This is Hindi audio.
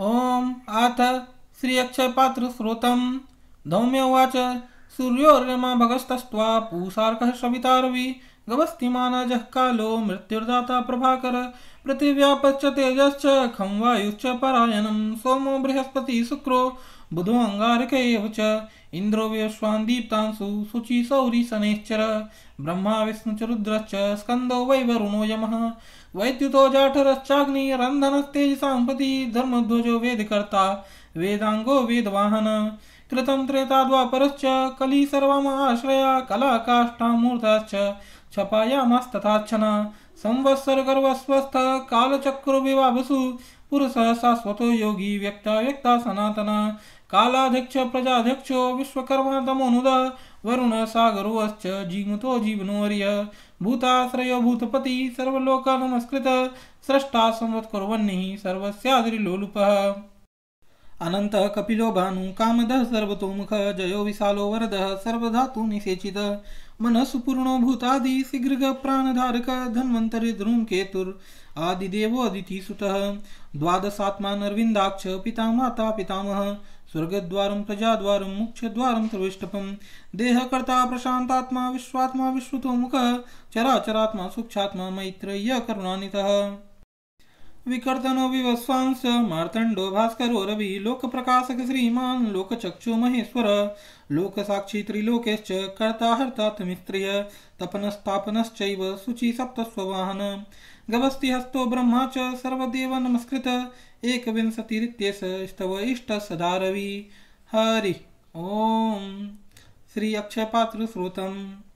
ओम आथ श्री अक्षयपात्रश्रोतं धौम्य उवाच सूर्योर्यमा भगस्तस्त्वा पूषार्कः सवितारवि गमस्तिमानज कालो मृत्युर्दाता प्रभाकर पृथिव्यापश्च तेजश्च खं वायुश्च परायणं सोमो बृहस्पति शुक्रो बुधो अंगारक एव च विश्वान् शुचि सौरी शनैश्चर ब्रह्मा विष्णुच रुद्रश्च स्कन्दो वै वरुणो यमः वैद्युतो जाठरश्चाग्निरन्धनस्तेजसाम्पति धर्मध्वजो वेदकर्ता वेदाङ्गो वेदवाहन कृतं त्रेता द्वापरश्च कली सर्वमाश्रया मूर्ताश्च क्षपायामस्तथाच्छना संवत्सरगर्वस्वस्थ कालचक्रविवाभसु पुरुषः शाश्वतो योगी व्यक्ता व्यक्ता सनातना कालाध्यक्ष प्रजाध्यक्षो विश्वकर्मा तमोनुद वरुण सागरोश्च जीवतो जीवनोर्य भूताश्रयो भूतपति सर्वलोका नमस्कृत स्रष्टा संवत्कुर्वन्निः सर्वस्याद्रिलोलुपः अनंत कपिलो भानु कामदः सर्वतोमुखः जयो विशालो वरदः सर्वधातुनिषेचित मनःसुपूर्णो भूतादि अदिति धन्वन्तरिध्रुमकेतुरादिदेवो द्वादशात्मा द्वादशात्मानर्विन्दाक्ष पिता माता पितामहः मुख्य प्रजाद्वारं मुख्यद्वारं देह देहकर्ता प्रशांतात्मा विश्वात्मा विश्रुतोमुखः चराचरात्मा सूक्षात्मा मैत्रेय करुणानितः विकर्तनो विवस्वांस मार्तंडो भास्कर रवि लोक प्रकाशक श्रीमान लोक चक्षु महेश्वर लोक साक्षी त्रिलोकेश्च कर्ता हर्ता तमिस्त्रिय तपनस्तापनश्च शुचि सप्त स्ववाहन गवस्ति हस्तो ब्रह्मा च सर्वदेव नमस्कृत एक विंशति एकविंशतिरित्येष स्तव इष्ट सदा रवि हरि ओम श्री अक्षय पात्र श्रोतम्